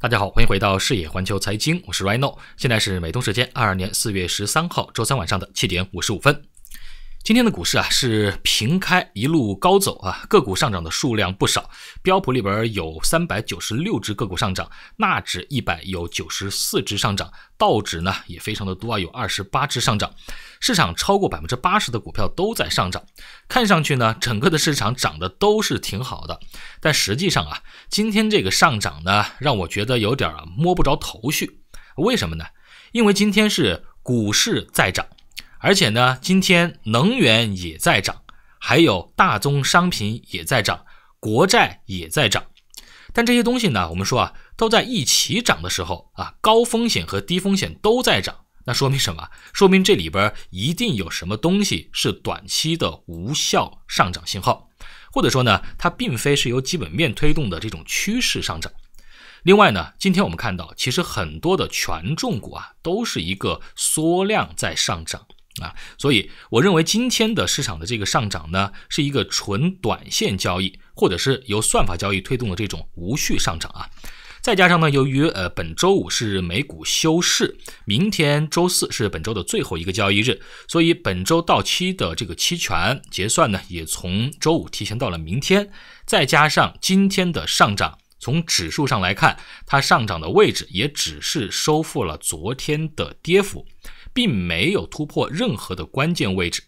大家好，欢迎回到视野环球财经，我是 Rino，现在是美东时间二二年四月十三号周三晚上的七点五十五分。今天的股市啊是平开一路高走啊，个股上涨的数量不少，标普里边有三百九十六只个股上涨，纳指一百有九十四只上涨，道指呢也非常的多啊，有二十八只上涨，市场超过百分之八十的股票都在上涨，看上去呢整个的市场涨的都是挺好的，但实际上啊，今天这个上涨呢让我觉得有点摸不着头绪，为什么呢？因为今天是股市在涨。而且呢，今天能源也在涨，还有大宗商品也在涨，国债也在涨。但这些东西呢，我们说啊，都在一起涨的时候啊，高风险和低风险都在涨，那说明什么？说明这里边一定有什么东西是短期的无效上涨信号，或者说呢，它并非是由基本面推动的这种趋势上涨。另外呢，今天我们看到，其实很多的权重股啊，都是一个缩量在上涨。啊，所以我认为今天的市场的这个上涨呢，是一个纯短线交易，或者是由算法交易推动的这种无序上涨啊。再加上呢，由于呃本周五是美股休市，明天周四是本周的最后一个交易日，所以本周到期的这个期权结算呢，也从周五提前到了明天。再加上今天的上涨，从指数上来看，它上涨的位置也只是收复了昨天的跌幅。并没有突破任何的关键位置，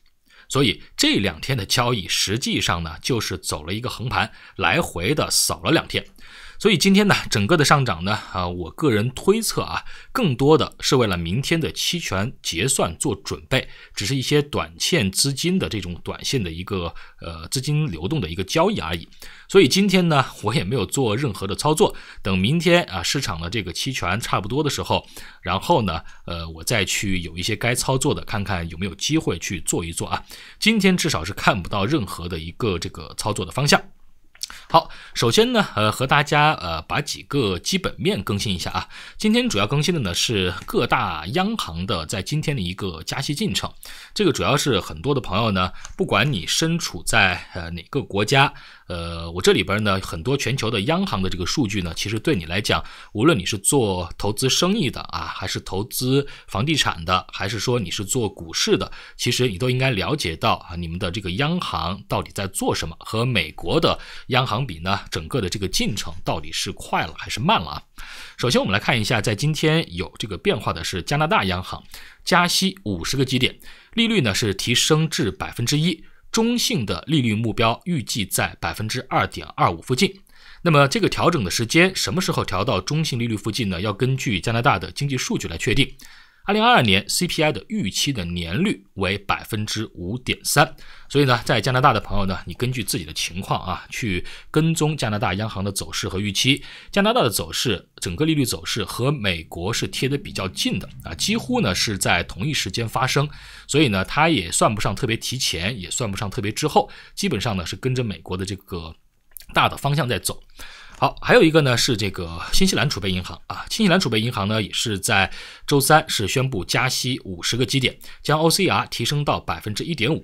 所以这两天的交易实际上呢，就是走了一个横盘，来回的扫了两天。所以今天呢，整个的上涨呢，啊，我个人推测啊，更多的是为了明天的期权结算做准备，只是一些短线资金的这种短线的一个呃资金流动的一个交易而已。所以今天呢，我也没有做任何的操作，等明天啊，市场的这个期权差不多的时候，然后呢，呃，我再去有一些该操作的，看看有没有机会去做一做啊。今天至少是看不到任何的一个这个操作的方向。好，首先呢，呃，和大家呃，把几个基本面更新一下啊。今天主要更新的呢是各大央行的在今天的一个加息进程，这个主要是很多的朋友呢，不管你身处在呃哪个国家。呃，我这里边呢，很多全球的央行的这个数据呢，其实对你来讲，无论你是做投资生意的啊，还是投资房地产的，还是说你是做股市的，其实你都应该了解到啊，你们的这个央行到底在做什么，和美国的央行比呢，整个的这个进程到底是快了还是慢了啊？首先，我们来看一下，在今天有这个变化的是加拿大央行，加息五十个基点，利率呢是提升至百分之一。中性的利率目标预计在百分之二点二五附近。那么，这个调整的时间什么时候调到中性利率附近呢？要根据加拿大的经济数据来确定。二零二二年 CPI 的预期的年率为百分之五点三，所以呢，在加拿大的朋友呢，你根据自己的情况啊，去跟踪加拿大央行的走势和预期。加拿大的走势，整个利率走势和美国是贴得比较近的啊，几乎呢是在同一时间发生，所以呢，它也算不上特别提前，也算不上特别之后，基本上呢是跟着美国的这个大的方向在走。好，还有一个呢是这个新西兰储备银行啊，新西兰储备银行呢也是在周三是宣布加息五十个基点，将 OCR 提升到百分之一点五，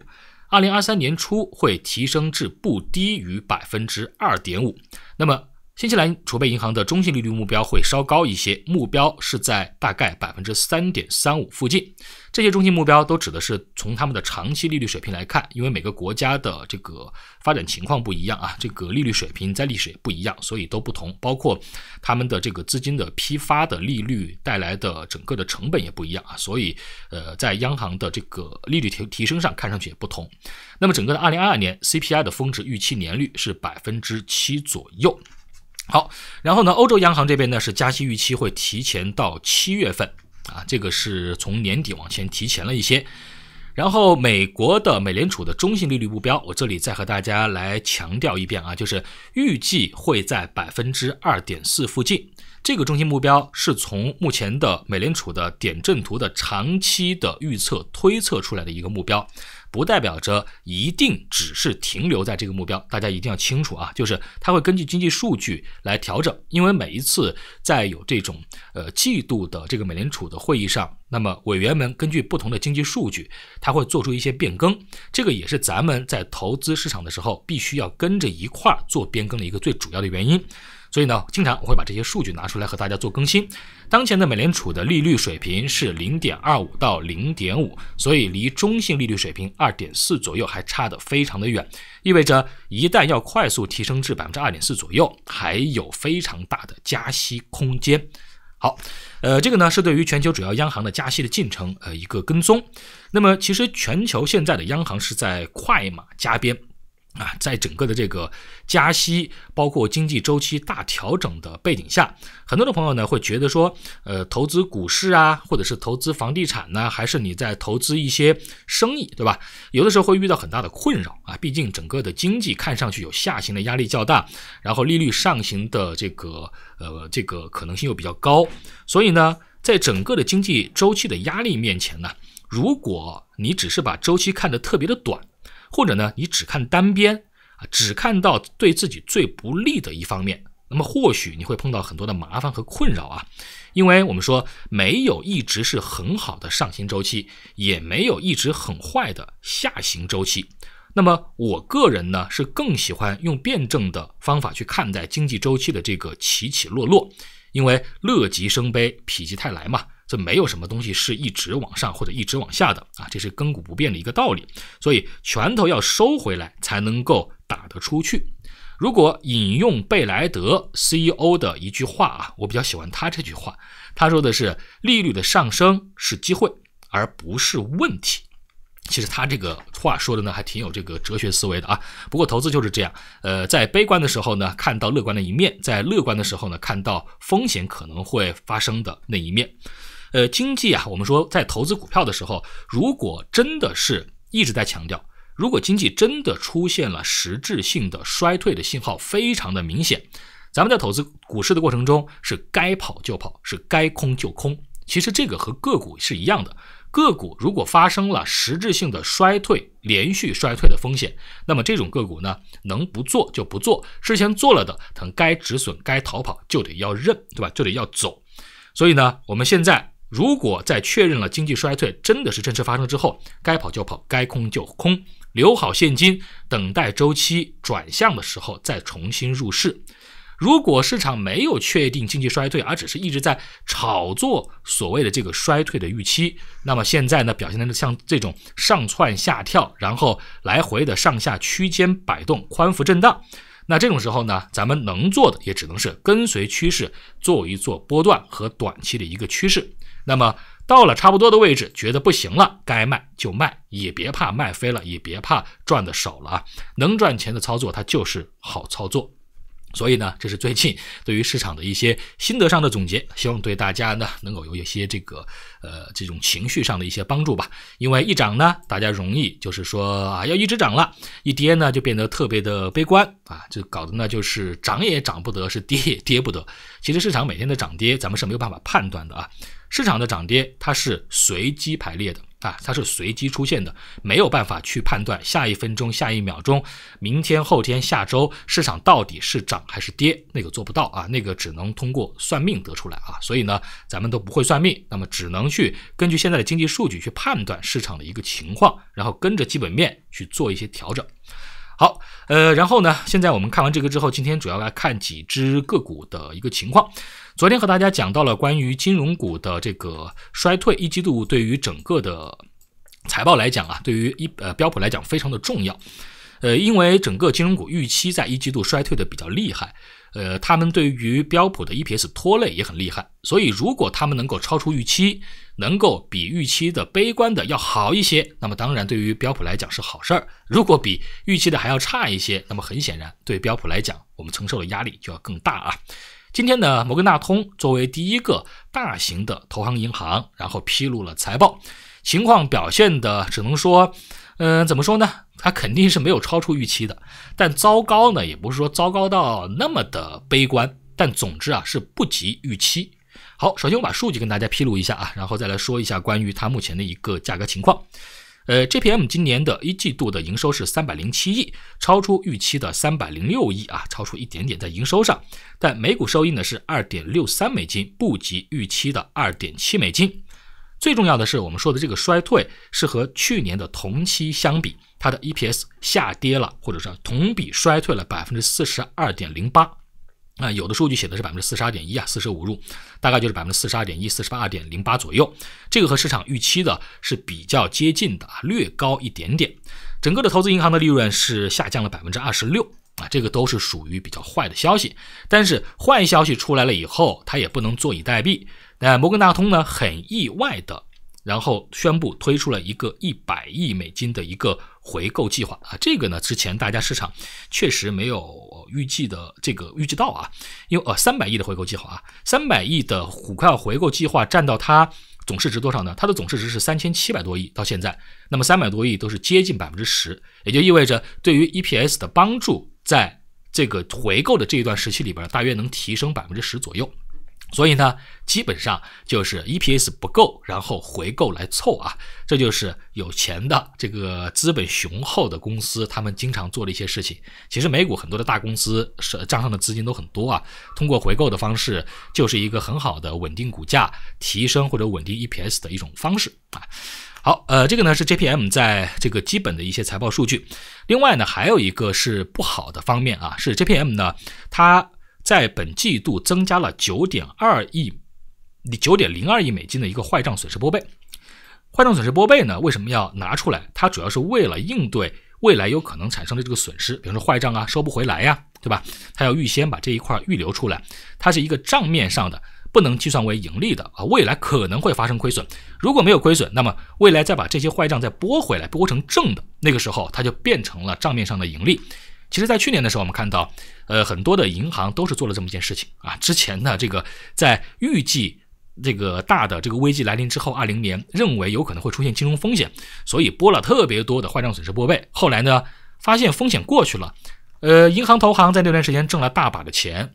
二零二三年初会提升至不低于百分之二点五。那么。新西兰储备银行的中性利率目标会稍高一些，目标是在大概百分之三点三五附近。这些中性目标都指的是从他们的长期利率水平来看，因为每个国家的这个发展情况不一样啊，这个利率水平在历史也不一样，所以都不同。包括他们的这个资金的批发的利率带来的整个的成本也不一样啊，所以呃，在央行的这个利率提提升上看上去也不同。那么整个的二零二二年 CPI 的峰值预期年率是百分之七左右。好，然后呢，欧洲央行这边呢是加息预期会提前到七月份啊，这个是从年底往前提前了一些。然后美国的美联储的中性利率目标，我这里再和大家来强调一遍啊，就是预计会在百分之二点四附近。这个中心目标是从目前的美联储的点阵图的长期的预测推测出来的一个目标。不代表着一定只是停留在这个目标，大家一定要清楚啊，就是它会根据经济数据来调整，因为每一次在有这种呃季度的这个美联储的会议上，那么委员们根据不同的经济数据，它会做出一些变更，这个也是咱们在投资市场的时候必须要跟着一块儿做变更的一个最主要的原因。所以呢，经常我会把这些数据拿出来和大家做更新。当前的美联储的利率水平是零点二五到零点五，所以离中性利率水平二点四左右还差得非常的远，意味着一旦要快速提升至百分之二点四左右，还有非常大的加息空间。好，呃，这个呢是对于全球主要央行的加息的进程呃一个跟踪。那么其实全球现在的央行是在快马加鞭。啊，在整个的这个加息，包括经济周期大调整的背景下，很多的朋友呢会觉得说，呃，投资股市啊，或者是投资房地产呢，还是你在投资一些生意，对吧？有的时候会遇到很大的困扰啊。毕竟整个的经济看上去有下行的压力较大，然后利率上行的这个呃这个可能性又比较高，所以呢，在整个的经济周期的压力面前呢，如果你只是把周期看得特别的短。或者呢，你只看单边啊，只看到对自己最不利的一方面，那么或许你会碰到很多的麻烦和困扰啊。因为我们说，没有一直是很好的上行周期，也没有一直很坏的下行周期。那么我个人呢，是更喜欢用辩证的方法去看待经济周期的这个起起落落，因为乐极生悲，否极泰来嘛。这没有什么东西是一直往上或者一直往下的啊，这是亘古不变的一个道理。所以拳头要收回来才能够打得出去。如果引用贝莱德 CEO 的一句话啊，我比较喜欢他这句话，他说的是利率的上升是机会而不是问题。其实他这个话说的呢还挺有这个哲学思维的啊。不过投资就是这样，呃，在悲观的时候呢看到乐观的一面，在乐观的时候呢看到风险可能会发生的那一面。呃，经济啊，我们说在投资股票的时候，如果真的是一直在强调，如果经济真的出现了实质性的衰退的信号，非常的明显，咱们在投资股市的过程中是该跑就跑，是该空就空。其实这个和个股是一样的，个股如果发生了实质性的衰退，连续衰退的风险，那么这种个股呢，能不做就不做，之前做了的，等该止损、该逃跑就得要认，对吧？就得要走。所以呢，我们现在。如果在确认了经济衰退真的是真实发生之后，该跑就跑，该空就空，留好现金，等待周期转向的时候再重新入市。如果市场没有确定经济衰退，而只是一直在炒作所谓的这个衰退的预期，那么现在呢表现的是像这种上窜下跳，然后来回的上下区间摆动、宽幅震荡。那这种时候呢，咱们能做的也只能是跟随趋势做一做波段和短期的一个趋势。那么到了差不多的位置，觉得不行了，该卖就卖，也别怕卖飞了，也别怕赚的少了啊。能赚钱的操作它就是好操作，所以呢，这是最近对于市场的一些心得上的总结，希望对大家呢能够有一些这个呃这种情绪上的一些帮助吧。因为一涨呢，大家容易就是说啊要一直涨了，一跌呢就变得特别的悲观啊，就搞得呢就是涨也涨不得，是跌也跌不得。其实市场每天的涨跌咱们是没有办法判断的啊。市场的涨跌，它是随机排列的啊，它是随机出现的，没有办法去判断下一分钟、下一秒钟、明天、后天、下周市场到底是涨还是跌，那个做不到啊，那个只能通过算命得出来啊。所以呢，咱们都不会算命，那么只能去根据现在的经济数据去判断市场的一个情况，然后跟着基本面去做一些调整。好，呃，然后呢，现在我们看完这个之后，今天主要来看几只个股的一个情况。昨天和大家讲到了关于金融股的这个衰退，一季度对于整个的财报来讲啊，对于一呃标普来讲非常的重要。呃，因为整个金融股预期在一季度衰退的比较厉害，呃，他们对于标普的 EPS 拖累也很厉害。所以如果他们能够超出预期，能够比预期的悲观的要好一些，那么当然对于标普来讲是好事儿。如果比预期的还要差一些，那么很显然对标普来讲，我们承受的压力就要更大啊。今天呢，摩根大通作为第一个大型的投行银行，然后披露了财报情况，表现的只能说，嗯，怎么说呢？它肯定是没有超出预期的，但糟糕呢，也不是说糟糕到那么的悲观，但总之啊，是不及预期。好，首先我把数据跟大家披露一下啊，然后再来说一下关于它目前的一个价格情况。呃，JPM 今年的一季度的营收是三百零七亿，超出预期的三百零六亿啊，超出一点点在营收上。但每股收益呢是二点六三美金，不及预期的二点七美金。最重要的是，我们说的这个衰退是和去年的同期相比，它的 EPS 下跌了，或者说同比衰退了百分之四十二点零八。那有的数据写的是百分之四十二点一啊，四舍五入，大概就是百分之四十二点一，四十八点零八左右，这个和市场预期的是比较接近的啊，略高一点点。整个的投资银行的利润是下降了百分之二十六啊，这个都是属于比较坏的消息。但是坏消息出来了以后，它也不能坐以待毙。那摩根大通呢，很意外的。然后宣布推出了一个一百亿美金的一个回购计划啊，这个呢之前大家市场确实没有预计的这个预计到啊，因为呃三百亿的回购计划啊，三百亿的股票回购计划占到它总市值多少呢？它的总市值是三千七百多亿，到现在，那么三百多亿都是接近百分之十，也就意味着对于 EPS 的帮助，在这个回购的这一段时期里边，大约能提升百分之十左右。所以呢，基本上就是 EPS 不够，然后回购来凑啊，这就是有钱的这个资本雄厚的公司，他们经常做的一些事情。其实美股很多的大公司，是账上的资金都很多啊，通过回购的方式，就是一个很好的稳定股价、提升或者稳定 EPS 的一种方式啊。好，呃，这个呢是 JPM 在这个基本的一些财报数据。另外呢，还有一个是不好的方面啊，是 JPM 呢，它。在本季度增加了九点二亿，九点零二亿美金的一个坏账损失拨备。坏账损失拨备呢？为什么要拿出来？它主要是为了应对未来有可能产生的这个损失，比如说坏账啊收不回来呀，对吧？它要预先把这一块预留出来。它是一个账面上的，不能计算为盈利的啊。未来可能会发生亏损，如果没有亏损，那么未来再把这些坏账再拨回来，拨成正的，那个时候它就变成了账面上的盈利。其实，在去年的时候，我们看到，呃，很多的银行都是做了这么一件事情啊。之前呢，这个，在预计这个大的这个危机来临之后，二零年认为有可能会出现金融风险，所以拨了特别多的坏账损失拨备。后来呢，发现风险过去了，呃，银行投行在那段时间挣了大把的钱，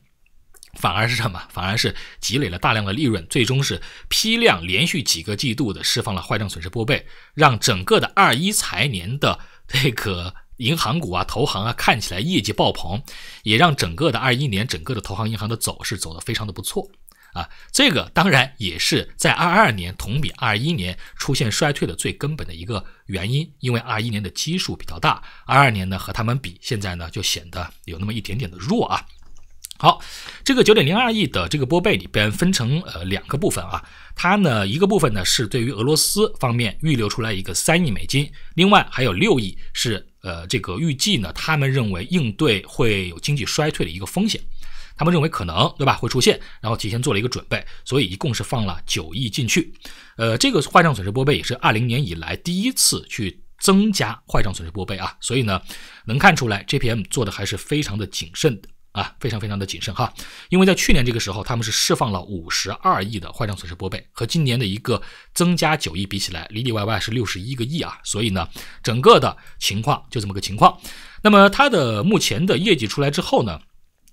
反而是什么？反而是积累了大量的利润，最终是批量连续几个季度的释放了坏账损失拨备，让整个的二一财年的这个。银行股啊，投行啊，看起来业绩爆棚，也让整个的二一年整个的投行银行的走势走得非常的不错啊。这个当然也是在二二年同比二一年出现衰退的最根本的一个原因，因为二一年的基数比较大，二二年呢和他们比，现在呢就显得有那么一点点的弱啊。好，这个九点零二亿的这个拨备里边分成呃两个部分啊，它呢一个部分呢是对于俄罗斯方面预留出来一个三亿美金，另外还有六亿是。呃，这个预计呢，他们认为应对会有经济衰退的一个风险，他们认为可能对吧会出现，然后提前做了一个准备，所以一共是放了九亿进去。呃，这个坏账损失拨备也是二零年以来第一次去增加坏账损失拨备啊，所以呢，能看出来 JPM 做的还是非常的谨慎的。啊，非常非常的谨慎哈，因为在去年这个时候，他们是释放了五十二亿的坏账损失拨备，和今年的一个增加九亿比起来，里里外外是六十一个亿啊，所以呢，整个的情况就这么个情况。那么它的目前的业绩出来之后呢，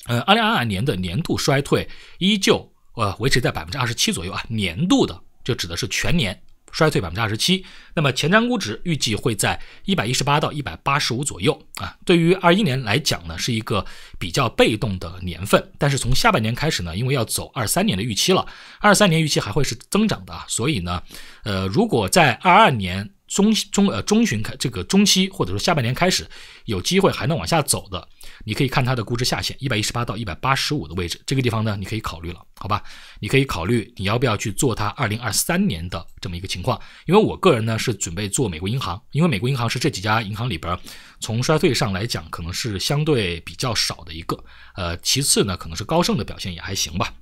呃，二零二二年的年度衰退依旧呃维持在百分之二十七左右啊，年度的就指的是全年。衰退百分之二十七，那么前瞻估值预计会在一百一十八到一百八十五左右啊。对于二一年来讲呢，是一个比较被动的年份，但是从下半年开始呢，因为要走二三年的预期了，二三年预期还会是增长的啊。所以呢，呃，如果在二二年中中呃中旬开这个中期或者说下半年开始，有机会还能往下走的。你可以看它的估值下限，一百一十八到一百八十五的位置，这个地方呢，你可以考虑了，好吧？你可以考虑你要不要去做它二零二三年的这么一个情况，因为我个人呢是准备做美国银行，因为美国银行是这几家银行里边，从衰退上来讲，可能是相对比较少的一个。呃，其次呢，可能是高盛的表现也还行吧。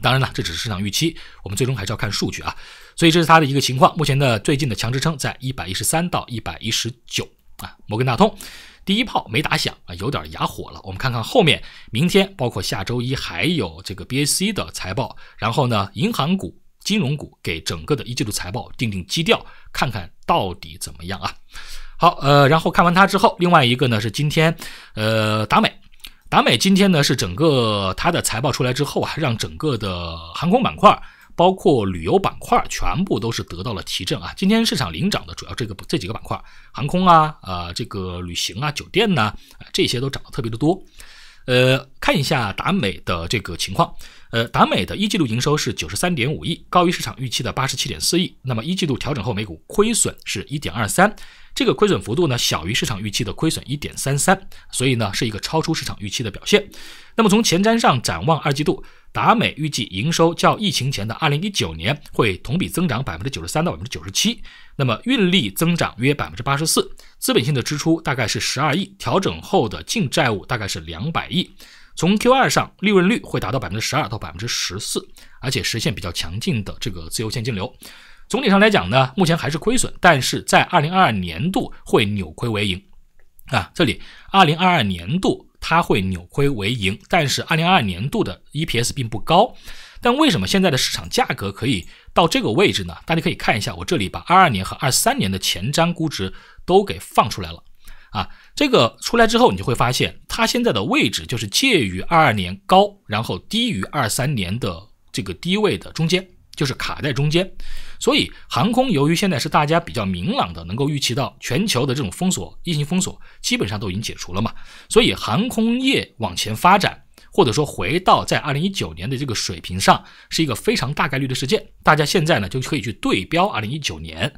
当然了，这只是市场预期，我们最终还是要看数据啊。所以这是它的一个情况，目前的最近的强支撑在一百一十三到一百一十九啊，摩根大通。第一炮没打响啊，有点哑火了。我们看看后面，明天包括下周一还有这个 BAC 的财报，然后呢，银行股、金融股给整个的一季度财报定定基调，看看到底怎么样啊？好，呃，然后看完它之后，另外一个呢是今天，呃，达美，达美今天呢是整个它的财报出来之后啊，让整个的航空板块。包括旅游板块，全部都是得到了提振啊！今天市场领涨的主要这个这几个板块，航空啊，呃，这个旅行啊，酒店呢，这些都涨得特别的多。呃，看一下达美的这个情况，呃，达美的一季度营收是九十三点五亿，高于市场预期的八十七点四亿。那么一季度调整后每股亏损是一点二三，这个亏损幅度呢，小于市场预期的亏损一点三三，所以呢，是一个超出市场预期的表现。那么从前瞻上展望二季度。达美预计营收较疫情前的二零一九年会同比增长百分之九十三到百分之九十七，那么运力增长约百分之八十四，资本性的支出大概是十二亿，调整后的净债务大概是两百亿。从 Q 二上，利润率会达到百分之十二到百分之十四，而且实现比较强劲的这个自由现金流。总体上来讲呢，目前还是亏损，但是在二零二二年度会扭亏为盈啊。这里二零二二年度。它会扭亏为盈，但是二零二二年度的 EPS 并不高，但为什么现在的市场价格可以到这个位置呢？大家可以看一下，我这里把二二年和二三年的前瞻估值都给放出来了，啊，这个出来之后，你就会发现它现在的位置就是介于二二年高，然后低于二三年的这个低位的中间。就是卡在中间，所以航空由于现在是大家比较明朗的，能够预期到全球的这种封锁、疫情封锁基本上都已经解除了嘛，所以航空业往前发展，或者说回到在二零一九年的这个水平上，是一个非常大概率的事件。大家现在呢就可以去对标二零一九年，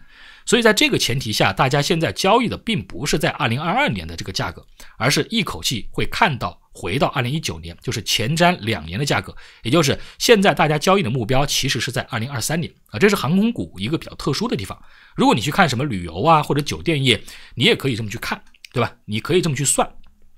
所以在这个前提下，大家现在交易的并不是在二零二二年的这个价格，而是一口气会看到。回到二零一九年，就是前瞻两年的价格，也就是现在大家交易的目标，其实是在二零二三年啊。这是航空股一个比较特殊的地方。如果你去看什么旅游啊或者酒店业，你也可以这么去看，对吧？你可以这么去算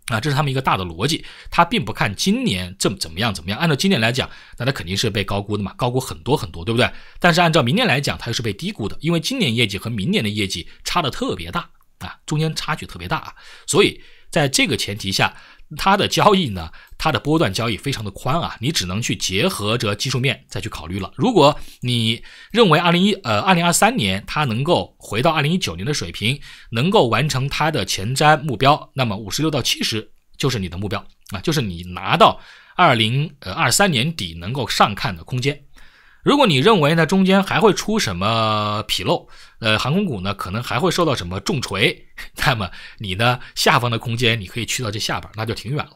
啊。这是他们一个大的逻辑，它并不看今年怎怎么样怎么样。按照今年来讲，那它肯定是被高估的嘛，高估很多很多，对不对？但是按照明年来讲，它又是被低估的，因为今年业绩和明年的业绩差的特别大啊，中间差距特别大啊。所以在这个前提下。它的交易呢，它的波段交易非常的宽啊，你只能去结合着技术面再去考虑了。如果你认为二零一呃二零二三年它能够回到二零一九年的水平，能够完成它的前瞻目标，那么五十六到七十就是你的目标啊，就是你拿到二零呃二三年底能够上看的空间。如果你认为呢中间还会出什么纰漏，呃，航空股呢可能还会受到什么重锤，那么你呢下方的空间你可以去到这下边，那就挺远了。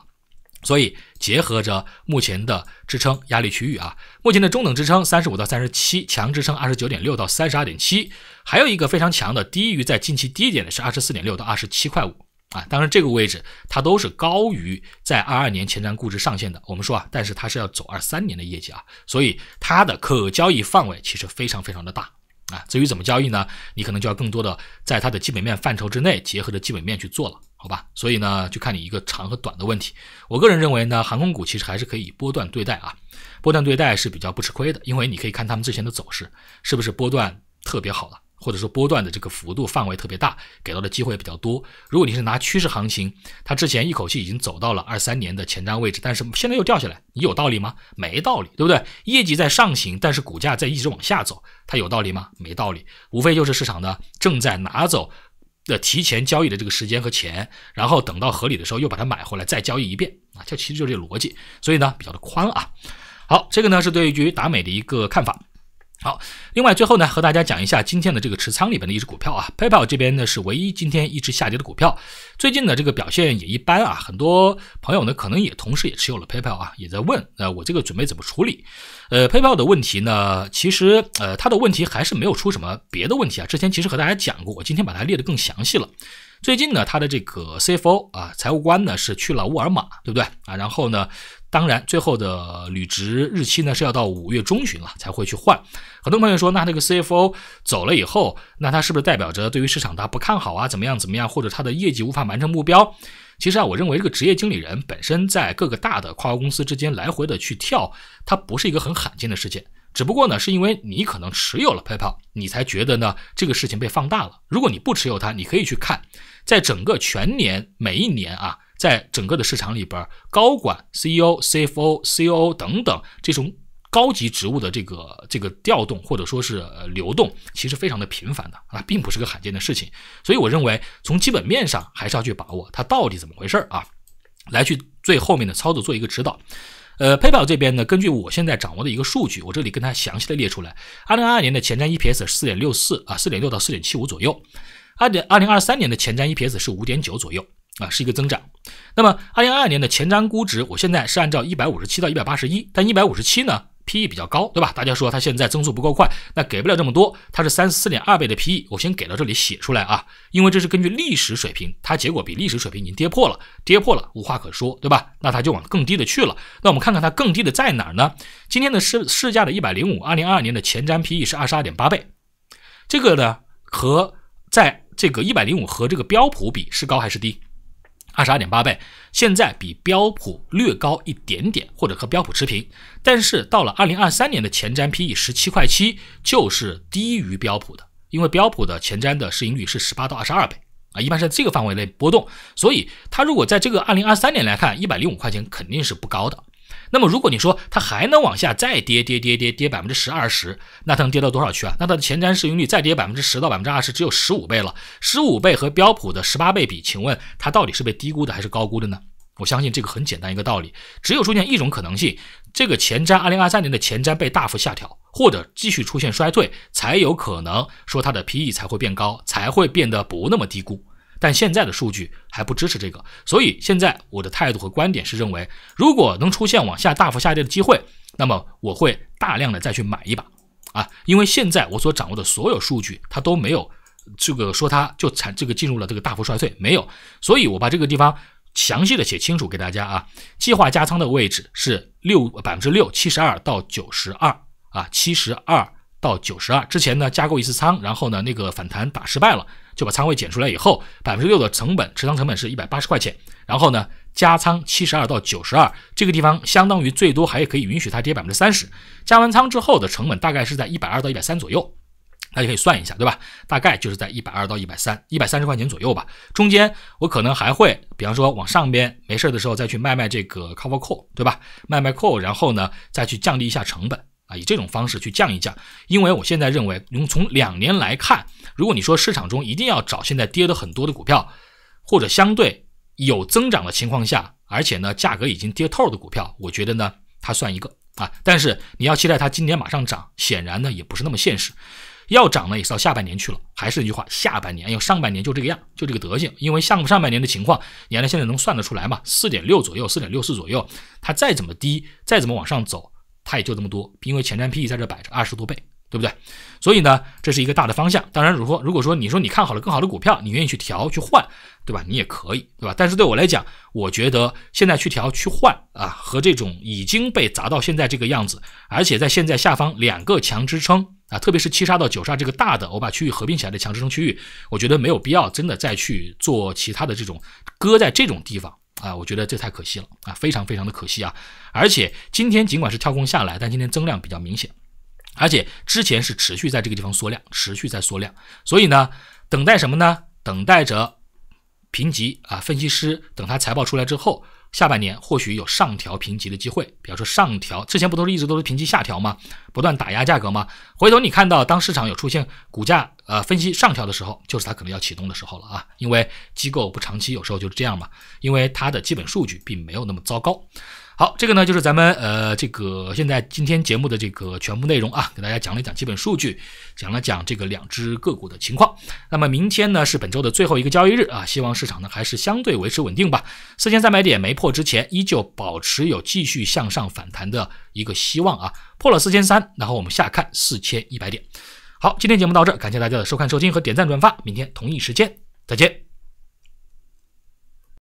所以结合着目前的支撑压力区域啊，目前的中等支撑三十五到三十七，强支撑二十九点六到三十二点七，还有一个非常强的低于在近期低点的是二十四点六到二十七块五。啊，当然这个位置它都是高于在二二年前瞻估值上限的。我们说啊，但是它是要走二三年的业绩啊，所以它的可交易范围其实非常非常的大啊。至于怎么交易呢？你可能就要更多的在它的基本面范畴之内结合着基本面去做了，好吧？所以呢，就看你一个长和短的问题。我个人认为呢，航空股其实还是可以波段对待啊，波段对待是比较不吃亏的，因为你可以看他们之前的走势是不是波段特别好了。或者说波段的这个幅度范围特别大，给到的机会比较多。如果你是拿趋势行情，它之前一口气已经走到了二三年的前瞻位置，但是现在又掉下来，你有道理吗？没道理，对不对？业绩在上行，但是股价在一直往下走，它有道理吗？没道理，无非就是市场呢正在拿走的提前交易的这个时间和钱，然后等到合理的时候又把它买回来再交易一遍啊，这其实就是这个逻辑。所以呢，比较的宽啊。好，这个呢是对于达美的一个看法。好，另外最后呢，和大家讲一下今天的这个持仓里边的一只股票啊，PayPal 这边呢是唯一今天一直下跌的股票，最近呢这个表现也一般啊，很多朋友呢可能也同时也持有了 PayPal 啊，也在问呃，我这个准备怎么处理？呃，PayPal 的问题呢，其实呃它的问题还是没有出什么别的问题啊，之前其实和大家讲过，我今天把它列得更详细了，最近呢它的这个 CFO 啊财务官呢是去了沃尔玛，对不对啊？然后呢？当然，最后的履职日期呢是要到五月中旬了才会去换。很多朋友说，那那个 CFO 走了以后，那他是不是代表着对于市场他不看好啊？怎么样怎么样，或者他的业绩无法完成目标？其实啊，我认为这个职业经理人本身在各个大的跨国公司之间来回的去跳，它不是一个很罕见的事件。只不过呢，是因为你可能持有了 p a y p a l 你才觉得呢这个事情被放大了。如果你不持有它，你可以去看，在整个全年每一年啊。在整个的市场里边，高管 CEO、CFO、COO 等等这种高级职务的这个这个调动或者说是流动，其实非常的频繁的啊，并不是个罕见的事情。所以我认为从基本面上还是要去把握它到底怎么回事儿啊，来去最后面的操作做一个指导。呃，PayPal 这边呢，根据我现在掌握的一个数据，我这里跟它详细的列出来：二零二二年的前瞻 EPS 四点六四啊，四点六到四点七五左右；二点二零二三年的前瞻 EPS 是五点九左右。啊，是一个增长。那么，二零二二年的前瞻估值，我现在是按照一百五十七到一百八十一。但一百五十七呢，P/E 比较高，对吧？大家说它现在增速不够快，那给不了这么多。它是三十四点二倍的 P/E，我先给到这里写出来啊，因为这是根据历史水平，它结果比历史水平已经跌破了，跌破了无话可说，对吧？那它就往更低的去了。那我们看看它更低的在哪儿呢？今天的市市价的一百零五，二零二二年的前瞻 P/E 是二十二点八倍，这个呢和在这个一百零五和这个标普比是高还是低？二十二点八倍，现在比标普略高一点点，或者和标普持平。但是到了二零二三年的前瞻 PE 十七块七，就是低于标普的，因为标普的前瞻的市盈率是十八到二十二倍啊，一般是这个范围内波动。所以它如果在这个二零二三年来看，一百零五块钱肯定是不高的。那么，如果你说它还能往下再跌跌跌跌跌百分之十二十，那能跌到多少去啊？那它的前瞻市盈率再跌百分之十到百分之二十，只有十五倍了。十五倍和标普的十八倍比，请问它到底是被低估的还是高估的呢？我相信这个很简单一个道理，只有出现一种可能性，这个前瞻二零二三年的前瞻被大幅下调或者继续出现衰退，才有可能说它的 P E 才会变高，才会变得不那么低估。但现在的数据还不支持这个，所以现在我的态度和观点是认为，如果能出现往下大幅下跌的机会，那么我会大量的再去买一把啊，因为现在我所掌握的所有数据，它都没有这个说它就产这个进入了这个大幅衰退没有，所以我把这个地方详细的写清楚给大家啊，计划加仓的位置是六百分之六七十二到九十二啊七十二到九十二，之前呢加过一次仓，然后呢那个反弹打失败了。就把仓位减出来以后，百分之六的成本持仓成本是一百八十块钱，然后呢加仓七十二到九十二，这个地方相当于最多还可以允许它跌百分之三十，加完仓之后的成本大概是在一百二到一百三左右，大家可以算一下，对吧？大概就是在一百二到一百三，一百三十块钱左右吧。中间我可能还会，比方说往上边没事的时候再去卖卖这个 Cover Call，对吧？卖卖 Call，然后呢再去降低一下成本。啊，以这种方式去降一降，因为我现在认为，从从两年来看，如果你说市场中一定要找现在跌的很多的股票，或者相对有增长的情况下，而且呢价格已经跌透的股票，我觉得呢它算一个啊。但是你要期待它今年马上涨，显然呢也不是那么现实。要涨呢也是到下半年去了。还是那句话，下半年要上半年就这个样，就这个德行。因为像上半年的情况，你看现在能算得出来嘛？四点六左右，四点六四左右，它再怎么低，再怎么往上走。它也就这么多，因为前瞻 PE 在这摆着二十多倍，对不对？所以呢，这是一个大的方向。当然，如果如果说你说你看好了更好的股票，你愿意去调去换，对吧？你也可以，对吧？但是对我来讲，我觉得现在去调去换啊，和这种已经被砸到现在这个样子，而且在现在下方两个强支撑啊，特别是七杀到九杀这个大的，我把区域合并起来的强支撑区域，我觉得没有必要真的再去做其他的这种搁在这种地方。啊，我觉得这太可惜了啊，非常非常的可惜啊！而且今天尽管是跳空下来，但今天增量比较明显，而且之前是持续在这个地方缩量，持续在缩量，所以呢，等待什么呢？等待着评级啊，分析师等他财报出来之后。下半年或许有上调评级的机会，比方说上调，之前不都是一直都是评级下调吗？不断打压价格吗？回头你看到当市场有出现股价呃分析上调的时候，就是它可能要启动的时候了啊，因为机构不长期，有时候就是这样嘛，因为它的基本数据并没有那么糟糕。好，这个呢就是咱们呃这个现在今天节目的这个全部内容啊，给大家讲了一讲基本数据，讲了讲这个两只个股的情况。那么明天呢是本周的最后一个交易日啊，希望市场呢还是相对维持稳定吧。四千三百点没破之前，依旧保持有继续向上反弹的一个希望啊。破了四千三，然后我们下看四千一百点。好，今天节目到这，感谢大家的收看、收听和点赞转发。明天同一时间再见。